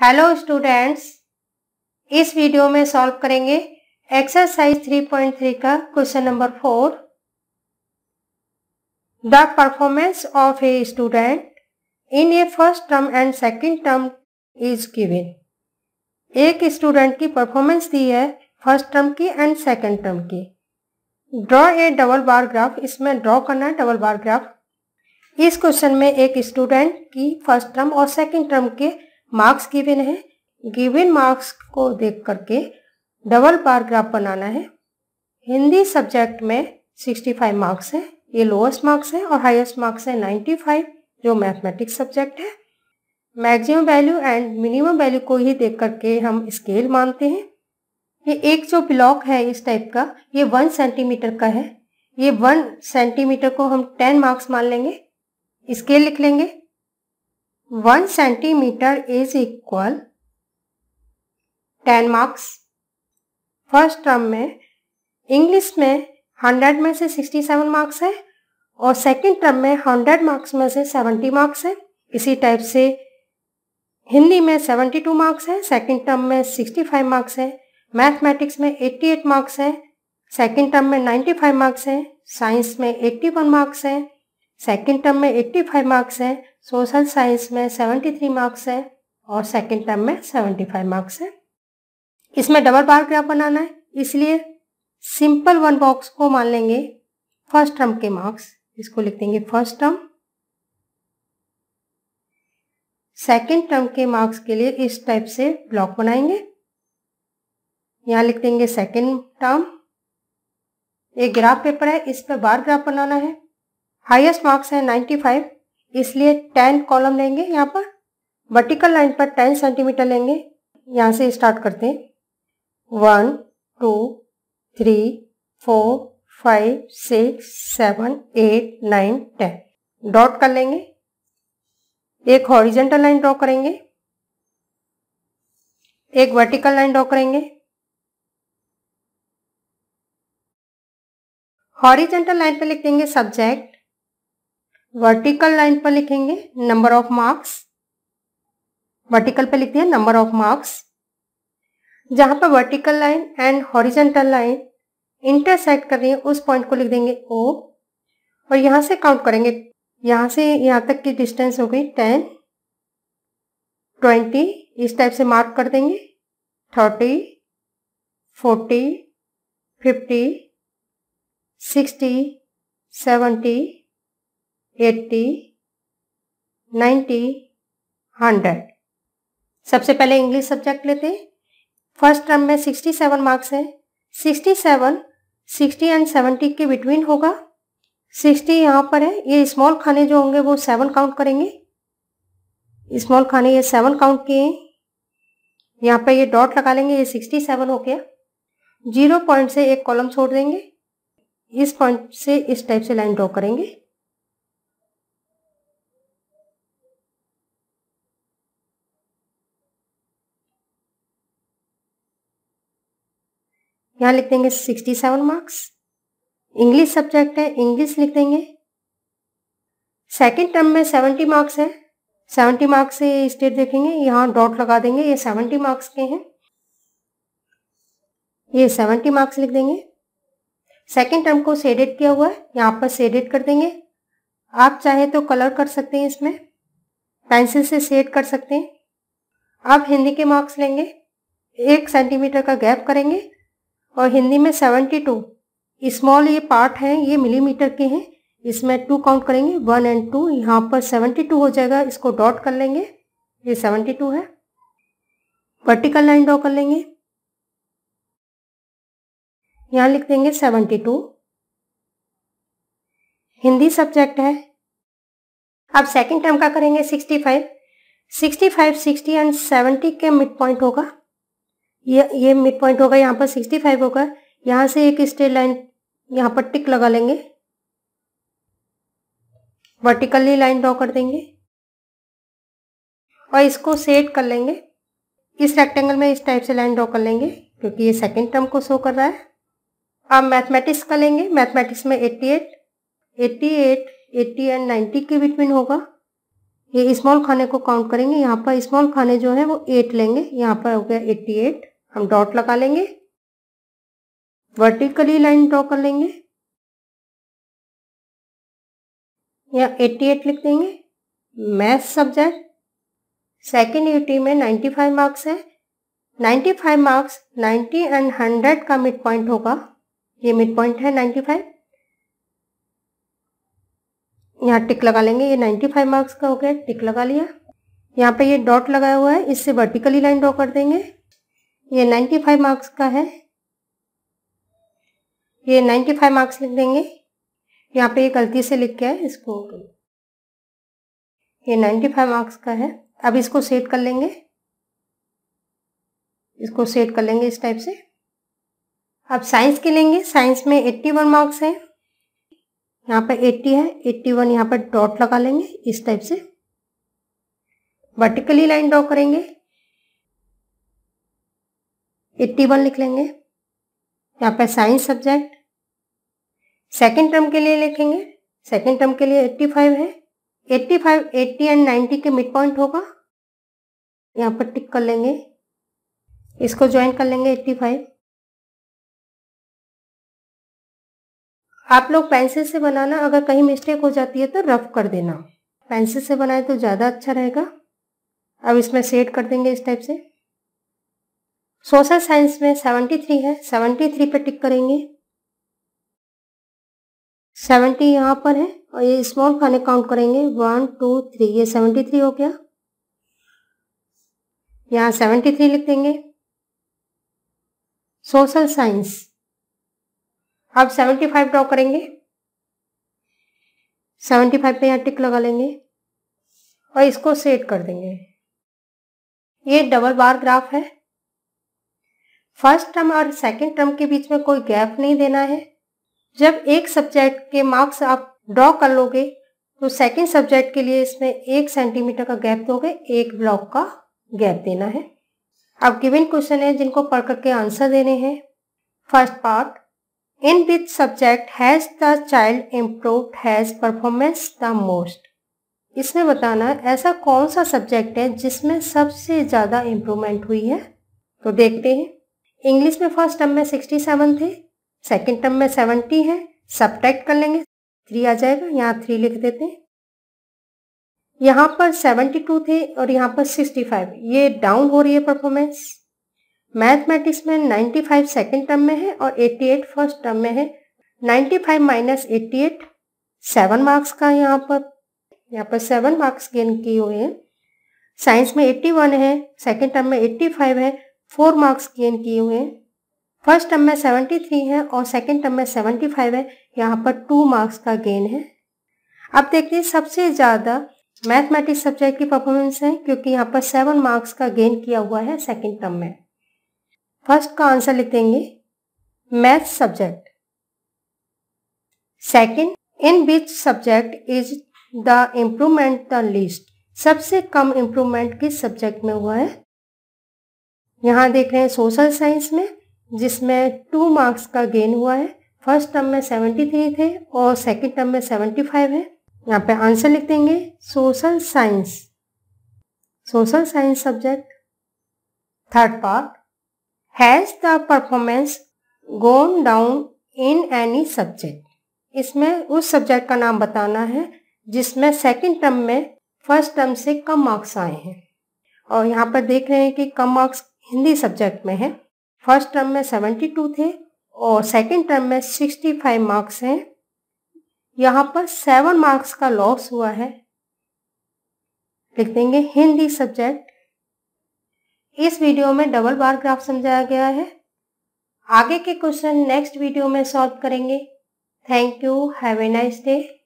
hello students इस video में solve करेंगे एक्सरसाइज 3.3 का question number four the performance of a student in a first term and second term is given एक student की performance दी है फर्स्ट टर्म की एंड सेकंड टर्म की draw a double bar graph इसमें draw करना है डबल बार ग्राफ इस क्वेश्चन में एक स्टूडेंट की फर्स्ट टर्म और सेकंड टर्म के मार्क्स गिवन है गिवन मार्क्स को देख करके डबल पैराग्राफ बनाना है हिंदी सब्जेक्ट में 65 मार्क्स है ये लोएस्ट मार्क्स है और हाईएस्ट मार्क्स है 95 जो मैथमेटिक्स सब्जेक्ट है maximum value and minimum value को ही देख करके हम स्केल मानते हैं ये एक जो ब्लॉक है इस टाइप का ये वन सेंटीमीटर का है ये वन सेंटीमीटर को हम टेन मार्क्स मान लेंगे स्केल लिख लेंगे one centimetre is equal ten marks first term में इंग्लिश में हंड्रेड में से सिक्सटी सेवन मार्क्स है और सेकंड टर्म में हंड्रेड मार्क्स में से सेवेंटी मार्क्स है इसी टाइप से हिंदी में सेवेंटी टू मार्क्स है सेकंड टर्म में सिक्सटी फाइव मार्क्स है मैथमेटिक्स में एट्टी एट मार्क्स है सेकंड टर्म में नाइन्टी फाइव मार्क्स है साइंस में एट्टी वन मार्क्स है सेकेंड टर्म में एट्टी फाइव मार्क्स है सोशल साइंस में सेवेंटी थ्री मार्क्स है और सेकेंड टर्म में सेवेंटी फाइव मार्क्स है इसमें डबल बार ग्राफ बनाना है इसलिए सिंपल वन बॉक्स को मान लेंगे फर्स्ट टर्म के मार्क्स इसको लिख देंगे फर्स्ट टर्म सेकेंड टर्म के मार्क्स के लिए इस टाइप से ब्लॉक बनाएंगे यहाँ लिख देंगे सेकेंड टर्म एक ग्राफ पेपर है इस पर बार ग्राफ बनाना है हाईएस्ट मार्क्स है 95 इसलिए 10 कॉलम लेंगे यहाँ पर वर्टिकल लाइन पर 10 सेंटीमीटर लेंगे यहाँ से स्टार्ट करते हैं one two three four five six seven eight nine ten dot कर लेंगे एक हॉरिजेंटल लाइन ड्रॉ करेंगे एक वर्टिकल लाइन ड्रॉ करेंगे हॉरिजेंटल लाइन पे लिख देंगे सब्जेक्ट वर्टिकल लाइन पर लिखेंगे नंबर ऑफ मार्क्स वर्टिकल पर लिखते हैं नंबर ऑफ मार्क्स जहां पर vertical line and horizontal line intersect कर रही है उस पॉइंट को लिख देंगे ओ और यहां से काउंट करेंगे यहां से यहां तक की डिस्टेंस हो गई टेन ट्वेंटी इस टाइप से मार्क कर देंगे thirty forty fifty sixty seventy eighty ninety hundred सबसे पहले इंग्लिश सब्जेक्ट लेते हैं फर्स्ट टर्म में सिक्सटी सेवन मार्क्स है sixty seven sixty and seventy के बिटवीन होगा सिक्सटी यहाँ पर है ये स्मॉल खाने जो होंगे वो सेवन काउंट करेंगे स्मॉल खाने ये सेवन काउंट किए यहाँ पर ये डॉट लगा लेंगे ये सिक्सटी सेवन हो गया जीरो पॉइंट से एक कॉलम छोड़ देंगे इस पॉइंट से इस टाइप से लाइन ड्रॉ करेंगे यहाँ लिख देंगे sixty seven marks English subject है इंग्लिश लिख देंगे सेकेंड टर्म में सेवेंटी मार्क्स है सेवेंटी मार्क्स से स्टेट देखेंगे यहाँ डॉट लगा देंगे ये सेवेंटी मार्क्स के हैं ये सेवेंटी मार्क्स लिख देंगे सेकेंड टर्म को शेडेड किया हुआ है यहाँ पर शेडेड कर देंगे आप चाहे तो कलर कर सकते हैं इसमें पेंसिल से सेड कर सकते हैं आप हिंदी के मार्क्स लेंगे एक सेंटीमीटर का गैप करेंगे और हिंदी में सेवेंटी टू स्मॉल ये पार्ट हैं ये मिलीमीटर के हैं इसमें टू काउंट करेंगे वन एंड टू यहाँ पर सेवेंटी टू हो जाएगा इसको डॉट कर लेंगे ये सेवेंटी टू है वर्टिकल लाइन ड्रॉ कर लेंगे यहाँ लिख देंगे सेवेंटी टू हिंदी सब्जेक्ट है अब सेकंड टर्म का करेंगे sixty five sixty five sixty and seventy के मिड पॉइंट होगा ये ये मिड पॉइंट होगा यहाँ पर सिक्सटी फाइव होगा यहाँ से एक स्ट्रेट लाइन यहाँ पर टिक लगा लेंगे वर्टिकली लाइन ड्रॉ कर देंगे और इसको सेट कर लेंगे इस रेक्टेंगल में इस टाइप से लाइन ड्रॉ कर लेंगे क्योंकि ये सेकेंड टर्म को शो कर रहा है अब मैथमेटिक्स का लेंगे मैथमेटिक्स में eighty eight eighty eight eighty and ninety के बिटवीन होगा ये स्मॉल खाने को काउंट करेंगे यहाँ पर स्मॉल खाने जो है वो एट लेंगे यहाँ पर हो गया एट्टी एट हम डॉट लगा लेंगे वर्टिकली लाइन ड्रॉ कर लेंगे या 88 लिख देंगे मैथ सब्जेक्ट सेकेंड यूटी में 95 मार्क्स है 95 मार्क्स 90 एंड 100 का मिड पॉइंट होगा ये मिड पॉइंट है 95 यहाँ टिक लगा लेंगे ये 95 मार्क्स का हो गया टिक लगा लिया यहाँ पे ये डॉट लगाया हुआ है इससे वर्टिकली लाइन ड्रॉ कर देंगे ये 95 मार्क्स का है ये 95 मार्क्स लिख देंगे यहाँ पे ये गलती से लिख के है इसको ये 95 मार्क्स का है अब इसको सेट कर लेंगे इसको सेट कर लेंगे इस टाइप से अब साइंस के लेंगे साइंस में 81 मार्क्स है यहाँ पर 80 है 81 वन यहाँ पर डॉट लगा लेंगे इस टाइप से वर्टिकली लाइन ड्रॉ करेंगे एट्टी वन लिख लेंगे यहाँ पर साइंस सब्जेक्ट सेकेंड टर्म के लिए लिखेंगे सेकेंड टर्म के लिए एट्टी फाइव है eighty five eighty and ninety के मिड पॉइंट होगा यहाँ पर टिक कर लेंगे इसको ज्वाइन कर लेंगे एट्टी फाइव आप लोग पेंसिल से बनाना अगर कहीं मिस्टेक हो जाती है तो रफ कर देना पेंसिल से बनाए तो ज़्यादा अच्छा रहेगा अब इसमें सेट कर देंगे इस टाइप से सोशल साइंस में सेवेंटी थ्री है थ्री पर टिक करेंगे सेवेंटी यहाँ पर है और ये स्मॉल खाने काउंट करेंगे वन टू थ्री ये सेवेंटी थ्री हो गया यहाँ थ्री लिख देंगे सोशल साइंस अब फाइव ड्रॉ करेंगे सेवेंटी फाइव पे यहाँ टिक लगा लेंगे और इसको सेट कर देंगे ये डबल बार ग्राफ है फर्स्ट टर्म और सेकेंड टर्म के बीच में कोई गैप नहीं देना है जब एक सब्जेक्ट के मार्क्स आप ड्रॉ कर लोगे तो सेकेंड सब्जेक्ट के लिए इसमें एक सेंटीमीटर का गैप दोगे एक ब्लॉक का गैप देना है अब गिवन क्वेश्चन है जिनको पढ़ करके आंसर देने हैं first part in which subject has the child improve has performance the most इसमें बताना ऐसा कौन सा सब्जेक्ट है जिसमें सबसे ज़्यादा इम्प्रूवमेंट हुई है तो देखते हैं इंग्लिश में फर्स्ट टर्म में सिक्सटी सेवन थे सेकेंड टर्म में सेवेंटी है सब्ट्रैक्ट कर लेंगे थ्री आ जाएगा यहाँ थ्री लिख देते हैं यहाँ पर सेवेंटी टू थे और यहाँ पर सिक्सटी फाइव ये डाउन हो रही है परफॉर्मेंस मैथमेटिक्स में नाइन्टी फाइव सेकेंड टर्म में है और एट्टी एट फर्स्ट टर्म में है ninety five minus eighty eight seven marks का यहाँ पर यहाँ पर सेवन मार्क्स गेन किए हुए हैं साइंस में एट्टी वन है सेकेंड टर्म में एट्टी फाइव है फोर मार्क्स गेन किए हुए हैं फर्स्ट टर्म में सेवेंटी थ्री है और सेकेंड टर्म में सेवेंटी फाइव है यहाँ पर टू मार्क्स का गेन है अब देखिए सबसे ज़्यादा मैथमेटिक्स सब्जेक्ट की परफॉर्मेंस है क्योंकि यहाँ पर सेवन मार्क्स का गेन किया हुआ है सेकेंड टर्म में फर्स्ट का आंसर लिख देंगे math subject second in which subject is the improvement the least सबसे कम इम्प्रूवमेंट किस सब्जेक्ट में हुआ है यहाँ देख रहे हैं सोशल साइंस में जिसमें टू मार्क्स का गेन हुआ है फर्स्ट टर्म में सेवेंटी थ्री थे और सेकेंड टर्म में सेवेंटी फाइव है यहाँ पे आंसर लिख देंगे social science social science subject third part has the performance gone down in any subject इसमें उस सब्जेक्ट का नाम बताना है जिसमें सेकेंड टर्म में फर्स्ट टर्म से कम मार्क्स आए हैं और यहाँ पर देख रहे हैं कि कम मार्क्स हिंदी सब्जेक्ट में है फर्स्ट टर्म में सेवेंटी टू थे और सेकेंड टर्म में सिक्सटी फाइव मार्क्स हैं यहाँ पर सेवन मार्क्स का लॉस हुआ है लिख देंगे हिंदी सब्जेक्ट इस वीडियो में डबल बार ग्राफ समझाया गया है आगे के क्वेश्चन नेक्स्ट वीडियो में सॉल्व करेंगे thank you have a nice day